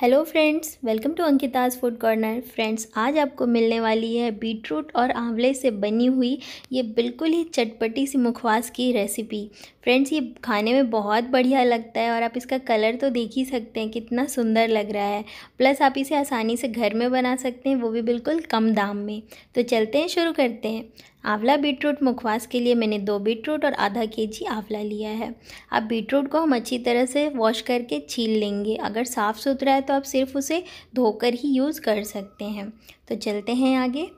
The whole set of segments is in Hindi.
hello friends welcome to Ankita's food corner friends आज आपको मिलने वाली है बीटरूट और आंवले से बनी हुई ये बिल्कुल ही चटपटी सी मुखवास की रेसिपी फ्रेंड्स ये खाने में बहुत बढ़िया लगता है और आप इसका कलर तो देख ही सकते हैं कितना सुंदर लग रहा है प्लस आप इसे आसानी से घर में बना सकते हैं वो भी बिल्कुल कम दाम में तो चलते हैं शुरू करते हैं आंवला बीटरूट मुखवास के लिए मैंने दो बीटरूट और आधा के जी आंवला लिया है अब बीटरूट को हम अच्छी तरह से वॉश करके छील लेंगे अगर साफ़ सुथरा है तो आप सिर्फ उसे धोकर ही यूज़ कर सकते हैं तो चलते हैं आगे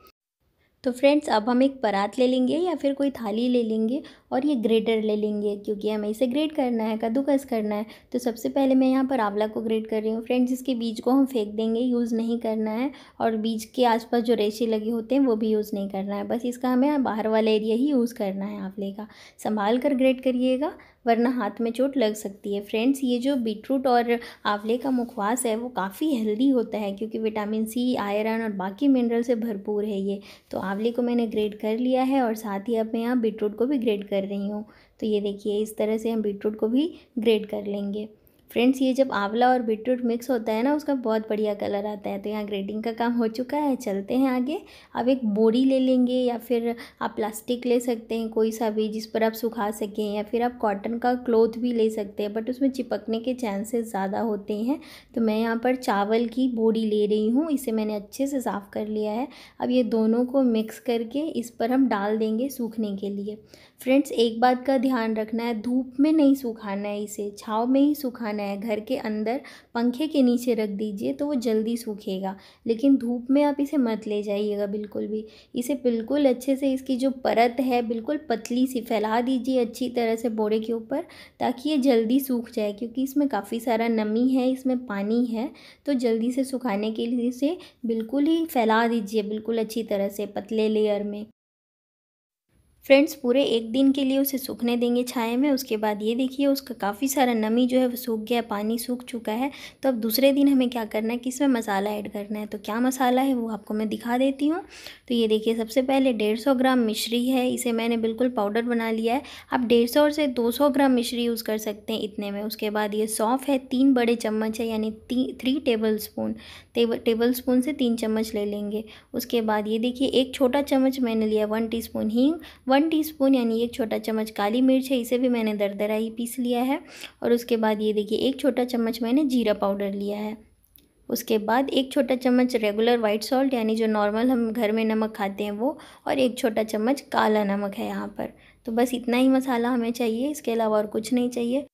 तो फ्रेंड्स अब हम एक परात ले लेंगे या फिर कोई थाली ले लेंगे और ये ग्रेटर ले लेंगे क्योंकि हमें इसे ग्रेट करना है कद्दूकस करना है तो सबसे पहले मैं यहाँ पर आंवला को ग्रेट कर रही हूँ फ्रेंड्स इसके बीज को हम फेंक देंगे यूज़ नहीं करना है और बीज के आसपास जो रेशे लगे होते हैं वो भी यूज़ नहीं करना है बस इसका हमें बाहर वाला एरिया ही यूज़ करना है आंवले का संभाल कर ग्रेट करिएगा वरना हाथ में चोट लग सकती है फ्रेंड्स ये जो बीटरूट और आंवले का मुखवास है वो काफ़ी हेल्दी होता है क्योंकि विटामिन सी आयरन और बाकी मिनरल से भरपूर है ये तो आंवले को मैंने ग्रेट कर लिया है और साथ ही अब मैं यहाँ बीटरूट को भी ग्रेट कर कर रही हूँ तो ये देखिए इस तरह से हम बीटरूट को भी ग्रेट कर लेंगे फ्रेंड्स ये जब आंवला और बीटरूट मिक्स होता है ना उसका बहुत बढ़िया कलर आता है तो यहाँ ग्रेडिंग का काम हो चुका है चलते हैं आगे अब एक बोरी ले लेंगे या फिर आप प्लास्टिक ले सकते हैं कोई सा भी जिस पर आप सुखा सकें या फिर आप कॉटन का क्लोथ भी ले सकते हैं बट उसमें चिपकने के चांसेस ज़्यादा होते हैं तो मैं यहाँ पर चावल की बोरी ले रही हूँ इसे मैंने अच्छे से साफ़ कर लिया है अब ये दोनों को मिक्स करके इस पर हम डाल देंगे सूखने के लिए फ्रेंड्स एक बात का ध्यान रखना है धूप में नहीं सुखाना है इसे छाव में ही सुखाना है घर के अंदर पंखे के नीचे रख दीजिए तो वो जल्दी सूखेगा लेकिन धूप में आप इसे मत ले जाइएगा बिल्कुल भी इसे बिल्कुल अच्छे से इसकी जो परत है बिल्कुल पतली सी फैला दीजिए अच्छी तरह से बोरे के ऊपर ताकि ये जल्दी सूख जाए क्योंकि इसमें काफ़ी सारा नमी है इसमें पानी है तो जल्दी से सुखाने के लिए इसे बिल्कुल ही फैला दीजिए बिल्कुल अच्छी तरह से पतले लेयर में फ्रेंड्स पूरे एक दिन के लिए उसे सूखने देंगे छाए में उसके बाद ये देखिए उसका काफ़ी सारा नमी जो है वो सूख गया पानी सूख चुका है तो अब दूसरे दिन हमें क्या करना है कि इसमें मसाला ऐड करना है तो क्या मसाला है वो आपको मैं दिखा देती हूँ तो ये देखिए सबसे पहले डेढ़ सौ ग्राम मिश्री है इसे मैंने बिल्कुल पाउडर बना लिया है आप डेढ़ सौ से दो सौ ग्राम मिश्री यूज़ कर सकते हैं इतने में उसके बाद ये सौंफ है तीन बड़े चम्मच है यानी three tablespoon tablespoon से तीन चम्मच ले लेंगे उसके बाद ये देखिए एक छोटा चम्मच मैंने लिया वन टी हींग वन टीस्पून यानी एक छोटा चम्मच काली मिर्च है इसे भी मैंने दरदरा ही पीस लिया है और उसके बाद ये देखिए एक छोटा चम्मच मैंने जीरा पाउडर लिया है उसके बाद एक छोटा चम्मच रेगुलर वाइट सॉल्ट यानी जो नॉर्मल हम घर में नमक खाते हैं वो और एक छोटा चम्मच काला नमक है यहाँ पर तो बस इतना ही मसाला हमें चाहिए इसके अलावा और कुछ नहीं चाहिए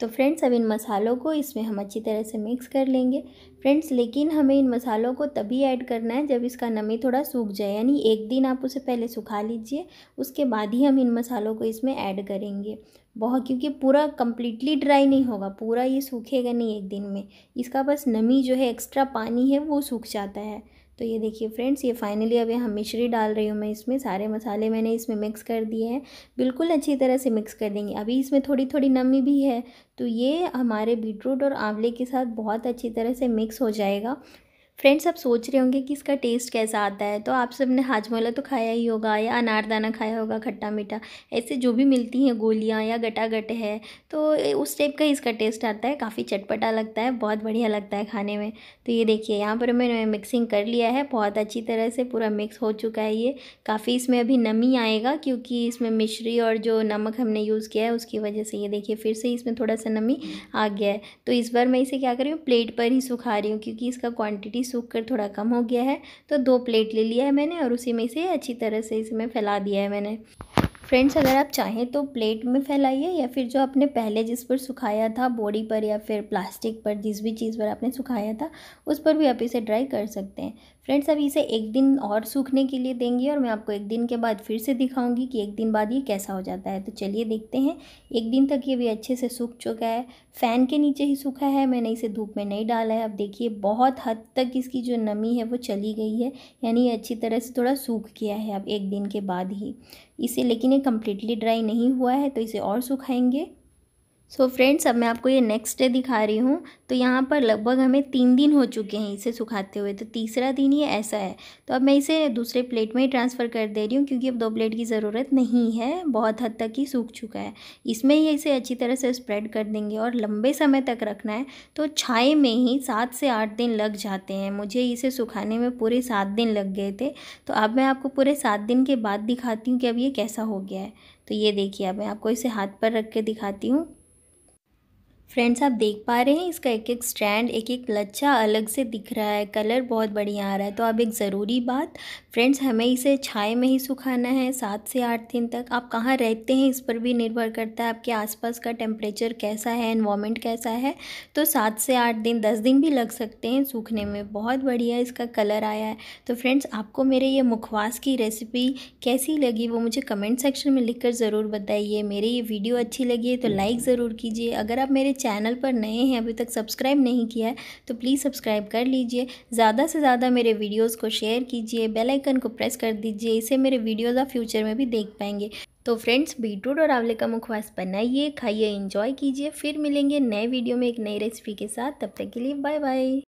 तो फ्रेंड्स अब इन मसालों को इसमें हम अच्छी तरह से मिक्स कर लेंगे फ्रेंड्स लेकिन हमें इन मसालों को तभी ऐड करना है जब इसका नमी थोड़ा सूख जाए यानी एक दिन आप उसे पहले सुखा लीजिए उसके बाद ही हम इन मसालों को इसमें ऐड करेंगे बहुत क्योंकि पूरा कम्प्लीटली ड्राई नहीं होगा पूरा ये सूखेगा नहीं एक दिन में इसका बस नमी जो है एक्स्ट्रा पानी है वो सूख जाता है तो ये देखिए फ्रेंड्स ये फाइनली अब यहाँ मिश्री डाल रही हूँ मैं इसमें सारे मसाले मैंने इसमें मिक्स कर दिए हैं बिल्कुल अच्छी तरह से मिक्स कर देंगे अभी इसमें थोड़ी थोड़ी नमी भी है तो ये हमारे बीटरूट और आंवले के साथ बहुत अच्छी तरह से मिक्स हो जाएगा फ्रेंड्स आप सोच रहे होंगे कि इसका टेस्ट कैसा आता है तो आप सबने हाजमोला तो खाया ही होगा या अनारदाना खाया होगा खट्टा मीठा ऐसे जो भी मिलती हैं गोलियाँ या गटा गट है तो उस टाइप का इसका टेस्ट आता है काफ़ी चटपटा लगता है बहुत बढ़िया लगता है खाने में तो ये देखिए यहाँ पर मैंने मिक्सिंग कर लिया है बहुत अच्छी तरह से पूरा मिक्स हो चुका है ये काफ़ी इसमें अभी नमी आएगा क्योंकि इसमें मिश्री और जो नमक हमने यूज़ किया है उसकी वजह से ये देखिए फिर से इसमें थोड़ा सा नमी आ गया है तो इस बार मैं इसे क्या कर रही हूँ प्लेट पर ही सुखा रही हूँ क्योंकि इसका क्वान्टिटी भी सूख कर थोड़ा कम हो गया है तो दो प्लेट ले लिया है मैंने और उसी में से अच्छी तरह से इसमें फैला दिया है मैंने फ्रेंड्स अगर आप चाहें तो प्लेट में फैलाइए या फिर जो आपने पहले जिस पर सुखाया था बॉडी पर या फिर प्लास्टिक पर जिस भी चीज़ पर आपने सुखाया था उस पर भी आप इसे ड्राई कर सकते हैं फ्रेंड्स अभी इसे एक दिन और सूखने के लिए देंगे और मैं आपको एक दिन के बाद फिर से दिखाऊंगी कि एक दिन बाद ये कैसा हो जाता है तो चलिए देखते हैं एक दिन तक ये भी अच्छे से सूख चुका है फ़ैन के नीचे ही सूखा है मैंने इसे धूप में नहीं डाला है अब देखिए बहुत हद तक इसकी जो नमी है वो चली गई है यानी अच्छी तरह से थोड़ा सूख गया है अब एक दिन के बाद ही इसे लेकिन ये कम्प्लीटली ड्राई नहीं हुआ है तो इसे और सुखाएँगे सो so फ्रेंड्स अब मैं आपको ये नेक्स्ट डे दिखा रही हूँ तो यहाँ पर लगभग हमें तीन दिन हो चुके हैं इसे सुखाते हुए तो तीसरा दिन ये ऐसा है तो अब मैं इसे दूसरे प्लेट में ही ट्रांसफ़र कर दे रही हूँ क्योंकि अब दो प्लेट की ज़रूरत नहीं है बहुत हद तक ही सूख चुका है इसमें ही इसे अच्छी तरह से स्प्रेड कर देंगे और लंबे समय तक रखना है तो छाए में ही सात से आठ दिन लग जाते हैं मुझे इसे सुखाने में पूरे सात दिन लग गए थे तो अब मैं आपको पूरे सात दिन के बाद दिखाती हूँ कि अब ये कैसा हो गया है तो ये देखिए अब मैं आपको इसे हाथ पर रख के दिखाती हूँ फ्रेंड्स आप देख पा रहे हैं इसका एक एक स्ट्रैंड एक एक लच्छा अलग से दिख रहा है कलर बहुत बढ़िया आ रहा है तो अब एक ज़रूरी बात फ्रेंड्स हमें इसे छाए में ही सुखाना है सात से आठ दिन तक आप कहाँ रहते हैं इस पर भी निर्भर करता है आपके आसपास का टेम्परेचर कैसा है इन्वामेंट कैसा है तो सात से आठ दिन दस दिन भी लग सकते हैं सूखने में बहुत बढ़िया इसका कलर आया है तो फ्रेंड्स आपको मेरे ये मुखवास की रेसिपी कैसी लगी वो मुझे कमेंट सेक्शन में लिख ज़रूर बताइए मेरी ये वीडियो अच्छी लगी है तो लाइक ज़रूर कीजिए अगर आप मेरे चैनल पर नए हैं अभी तक सब्सक्राइब नहीं किया है तो प्लीज़ सब्सक्राइब कर लीजिए ज़्यादा से ज़्यादा मेरे वीडियोज़ को शेयर कीजिए बेल आइकन को प्रेस कर दीजिए इसे मेरे वीडियोज़ आप फ्यूचर में भी देख पाएंगे तो फ्रेंड्स बीटरूट और आंवले का मुखवास बनाइए खाइए इंजॉय कीजिए फिर मिलेंगे नए वीडियो में एक नई रेसिपी के साथ तब तक के लिए बाय बाय